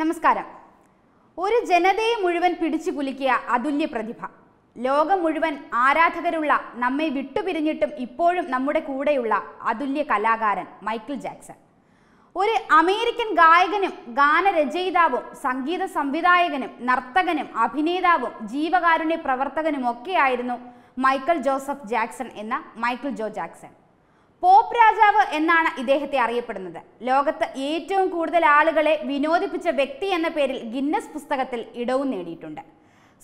നമസ്കാരം ഒരു ജനതയെ മുഴുവൻ പിടിച്ചു കുലുക്കിയ അതുല്യ പ്രതിഭ ലോകം മുഴുവൻ ആരാധകരുള്ള നമ്മെ വിട്ടുപിരിഞ്ഞിട്ടും ഇപ്പോഴും നമ്മുടെ കൂടെയുള്ള അതുല്യ കലാകാരൻ മൈക്കിൾ ജാക്സൺ ഒരു അമേരിക്കൻ ഗായകനും ഗാനരചയിതാവും സംഗീത സംവിധായകനും നർത്തകനും അഭിനേതാവും ജീവകാരുണ്യ പ്രവർത്തകനും ഒക്കെയായിരുന്നു മൈക്കിൾ ജോസഫ് ജാക്സൺ എന്ന മൈക്കിൾ ജോ ജാക്സൺ പോപ്പ് എന്നാണ് ഇദ്ദേഹത്തെ അറിയപ്പെടുന്നത് ലോകത്ത് ഏറ്റവും കൂടുതൽ ആളുകളെ വിനോദിപ്പിച്ച വ്യക്തി എന്ന പേരിൽ ഗിന്നസ് പുസ്തകത്തിൽ ഇടവും നേടിയിട്ടുണ്ട്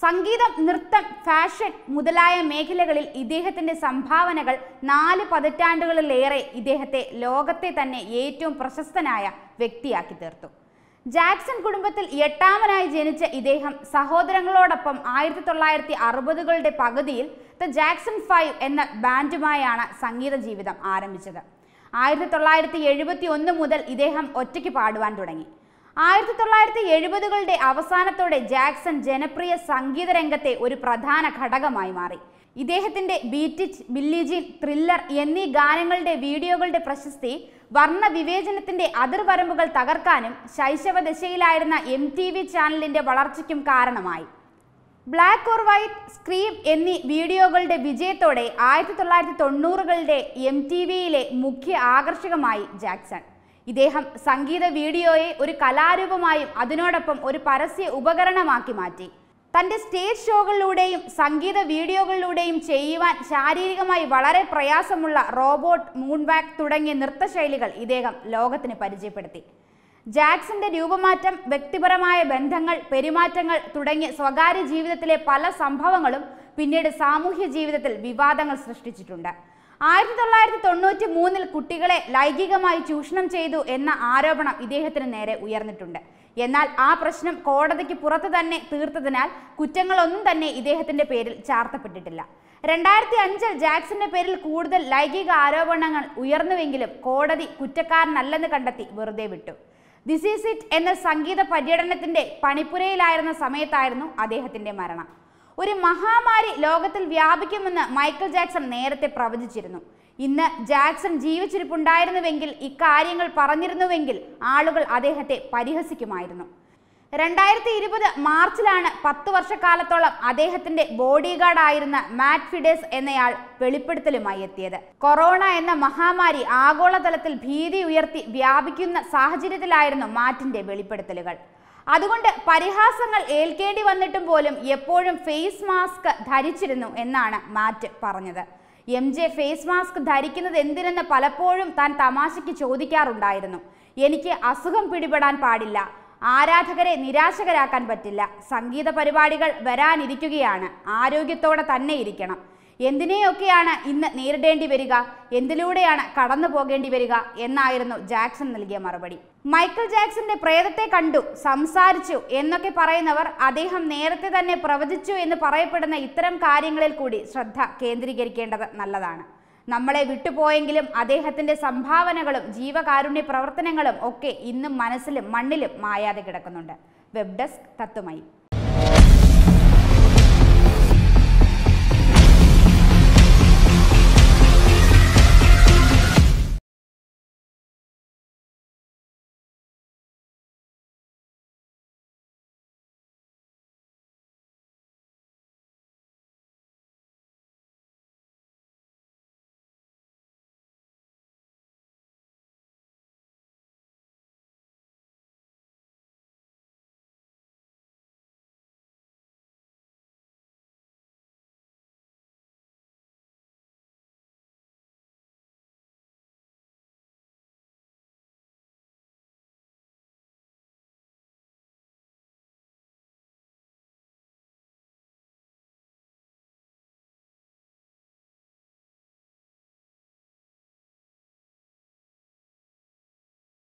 സംഗീതം നൃത്തം ഫാഷൻ മുതലായ മേഖലകളിൽ ഇദ്ദേഹത്തിൻ്റെ സംഭാവനകൾ നാല് പതിറ്റാണ്ടുകളിലേറെ ഇദ്ദേഹത്തെ ലോകത്തെ തന്നെ ഏറ്റവും പ്രശസ്തനായ വ്യക്തിയാക്കി തീർത്തു ജാക്സൺ കുടുംബത്തിൽ എട്ടാമനായി ജനിച്ച ഇദ്ദേഹം സഹോദരങ്ങളോടൊപ്പം ആയിരത്തി തൊള്ളായിരത്തി അറുപതുകളുടെ പകുതിയിൽ ദ ജാക്സൺ ഫൈവ് എന്ന ബാൻഡുമായാണ് സംഗീത ജീവിതം ആരംഭിച്ചത് ആയിരത്തി തൊള്ളായിരത്തി എഴുപത്തി ഒന്ന് മുതൽ ഇദ്ദേഹം ഒറ്റയ്ക്ക് പാടുവാൻ തുടങ്ങി ആയിരത്തി തൊള്ളായിരത്തി എഴുപതുകളുടെ അവസാനത്തോടെ ജാക്സൺ ജനപ്രിയ സംഗീത രംഗത്തെ ഒരു പ്രധാന ഘടകമായി മാറി ഇദ്ദേഹത്തിന്റെ ബീറ്റിറ്റ് ബില്ലിജിൻ ത്രില്ലർ എന്നീ ഗാനങ്ങളുടെ വീഡിയോകളുടെ പ്രശസ്തി വർണ്ണ വിവേചനത്തിന്റെ അതിർവരമ്പുകൾ തകർക്കാനും ശൈശവ ദശയിലായിരുന്ന എം ടി വി ചാനലിന്റെ വളർച്ചയ്ക്കും കാരണമായി ബ്ലാക്ക് ഓർ വൈറ്റ് സ്ക്രീം എന്നീ വീഡിയോകളുടെ വിജയത്തോടെ ആയിരത്തി തൊള്ളായിരത്തി തൊണ്ണൂറുകളുടെ എം ടി വിയിലെ മുഖ്യ ആകർഷകമായി ജാക്സൺ ഇദ്ദേഹം സംഗീത വീഡിയോയെ ഒരു കലാരൂപമായും അതിനോടൊപ്പം ഒരു പരസ്യ ഉപകരണമാക്കി മാറ്റി തൻ്റെ സ്റ്റേജ് ഷോകളിലൂടെയും സംഗീത വീഡിയോകളിലൂടെയും ചെയ്യുവാൻ ശാരീരികമായി വളരെ പ്രയാസമുള്ള റോബോട്ട് മൂൺബാക്ക് തുടങ്ങിയ നൃത്തശൈലികൾ ഇദ്ദേഹം ലോകത്തിന് പരിചയപ്പെടുത്തി ജാക്സന്റെ രൂപമാറ്റം വ്യക്തിപരമായ ബന്ധങ്ങൾ പെരുമാറ്റങ്ങൾ തുടങ്ങിയ സ്വകാര്യ ജീവിതത്തിലെ പല സംഭവങ്ങളും പിന്നീട് സാമൂഹ്യ ജീവിതത്തിൽ വിവാദങ്ങൾ സൃഷ്ടിച്ചിട്ടുണ്ട് ആയിരത്തി തൊള്ളായിരത്തി തൊണ്ണൂറ്റി മൂന്നിൽ കുട്ടികളെ ലൈംഗികമായി ചൂഷണം ചെയ്തു എന്ന ആരോപണം ഇദ്ദേഹത്തിന് നേരെ ഉയർന്നിട്ടുണ്ട് എന്നാൽ ആ പ്രശ്നം കോടതിക്ക് പുറത്ത് തന്നെ തീർത്തതിനാൽ കുറ്റങ്ങളൊന്നും തന്നെ ഇദ്ദേഹത്തിന്റെ പേരിൽ ചാർത്തപ്പെട്ടിട്ടില്ല രണ്ടായിരത്തി അഞ്ചിൽ ജാക്സന്റെ പേരിൽ കൂടുതൽ ലൈംഗിക ആരോപണങ്ങൾ ഉയർന്നുവെങ്കിലും കോടതി കുറ്റക്കാരനല്ലെന്ന് കണ്ടെത്തി വെറുതെ വിട്ടു ദിസ് ഈസ് ഇറ്റ് എന്ന സംഗീത പര്യടനത്തിൻ്റെ പണിപ്പുരയിലായിരുന്ന സമയത്തായിരുന്നു അദ്ദേഹത്തിന്റെ മരണം ഒരു മഹാമാരി ലോകത്തിൽ വ്യാപിക്കുമെന്ന് മൈക്കിൾ ജാക്സൺ നേരത്തെ പ്രവചിച്ചിരുന്നു ഇന്ന് ജാക്സൺ ജീവിച്ചിരിപ്പുണ്ടായിരുന്നുവെങ്കിൽ ഇക്കാര്യങ്ങൾ പറഞ്ഞിരുന്നുവെങ്കിൽ ആളുകൾ അദ്ദേഹത്തെ പരിഹസിക്കുമായിരുന്നു രണ്ടായിരത്തി ഇരുപത് മാർച്ചിലാണ് പത്ത് വർഷക്കാലത്തോളം അദ്ദേഹത്തിന്റെ ബോഡി ഗാർഡായിരുന്ന മാറ്റ് ഫിഡേസ് എന്നയാൾ വെളിപ്പെടുത്തലുമായി എത്തിയത് കൊറോണ എന്ന മഹാമാരി ആഗോളതലത്തിൽ ഭീതി ഉയർത്തി വ്യാപിക്കുന്ന സാഹചര്യത്തിലായിരുന്നു മാറ്റിന്റെ വെളിപ്പെടുത്തലുകൾ അതുകൊണ്ട് പരിഹാസങ്ങൾ ഏൽക്കേണ്ടി വന്നിട്ടും പോലും എപ്പോഴും ഫേസ് മാസ്ക് ധരിച്ചിരുന്നു എന്നാണ് മാറ്റ് പറഞ്ഞത് എം ജെ ഫേസ് മാസ്ക് ധരിക്കുന്നത് എന്തിനെന്ന് പലപ്പോഴും താൻ തമാശയ്ക്ക് ചോദിക്കാറുണ്ടായിരുന്നു എനിക്ക് അസുഖം പിടിപെടാൻ പാടില്ല ആരാധകരെ നിരാശകരാക്കാൻ പറ്റില്ല സംഗീത പരിപാടികൾ വരാനിരിക്കുകയാണ് ആരോഗ്യത്തോടെ തന്നെ ഇരിക്കണം എന്തിനെയൊക്കെയാണ് ഇന്ന് നേരിടേണ്ടി വരിക എന്തിലൂടെയാണ് കടന്നു പോകേണ്ടി വരിക എന്നായിരുന്നു ജാക്സൺ നൽകിയ മറുപടി മൈക്കിൾ ജാക്സന്റെ പ്രേതത്തെ കണ്ടു സംസാരിച്ചു എന്നൊക്കെ പറയുന്നവർ അദ്ദേഹം നേരത്തെ തന്നെ പ്രവചിച്ചു എന്ന് പറയപ്പെടുന്ന ഇത്തരം കാര്യങ്ങളിൽ കൂടി ശ്രദ്ധ കേന്ദ്രീകരിക്കേണ്ടത് നല്ലതാണ് നമ്മളെ വിട്ടുപോയെങ്കിലും അദ്ദേഹത്തിൻ്റെ സംഭാവനകളും ജീവകാരുണ്യ പ്രവർത്തനങ്ങളും ഒക്കെ ഇന്നും മനസ്സിലും മണ്ണിലും മായാതെ കിടക്കുന്നുണ്ട് വെബ് ഡെസ്ക് തത്തുമായി